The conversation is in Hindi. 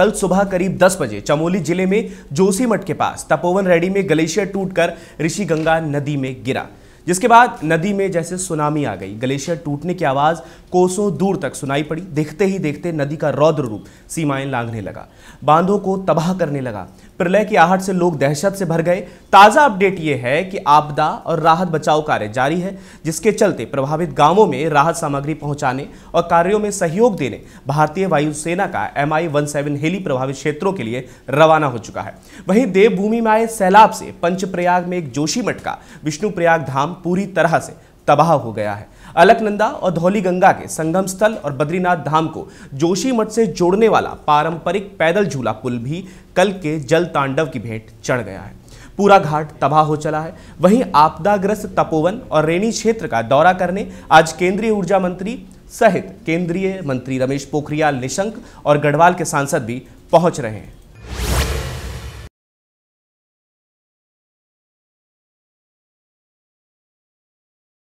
कल सुबह करीब 10 बजे चमोली जिले में जोशीमठ के पास तपोवन रेडी में ग्लेशियर टूटकर ऋषि गंगा नदी में गिरा जिसके बाद नदी में जैसे सुनामी आ गई ग्लेशियर टूटने की आवाज़ कोसों दूर तक सुनाई पड़ी देखते ही देखते नदी का रौद्र रूप सीमाएं लांघने लगा बांधों को तबाह करने लगा प्रलय की आहट से लोग दहशत से भर गए ताज़ा अपडेट ये है कि आपदा और राहत बचाव कार्य जारी है जिसके चलते प्रभावित गांवों में राहत सामग्री पहुंचाने और कार्यों में सहयोग देने भारतीय वायुसेना का M I one seven heli प्रभावित क्षेत्रों के लिए रवाना हो चुका है वहीं देवभूमि में आए सैलाब से पंचप्रयाग में एक जोशीमठ का विष्णुप्रयाग धाम पूरी तरह से तबाह हो गया है अलकनंदा और धौली गंगा के संगम स्थल और बद्रीनाथ धाम को जोशी मठ से जोड़ने वाला पारंपरिक पैदल झूला पुल भी कल के जल तांडव की भेंट चढ़ गया है पूरा घाट तबाह हो चला है वहीं आपदाग्रस्त तपोवन और रेणी क्षेत्र का दौरा करने आज केंद्रीय ऊर्जा मंत्री सहित केंद्रीय मंत्री रमेश पोखरियाल निशंक और गढ़वाल के सांसद भी पहुंच रहे हैं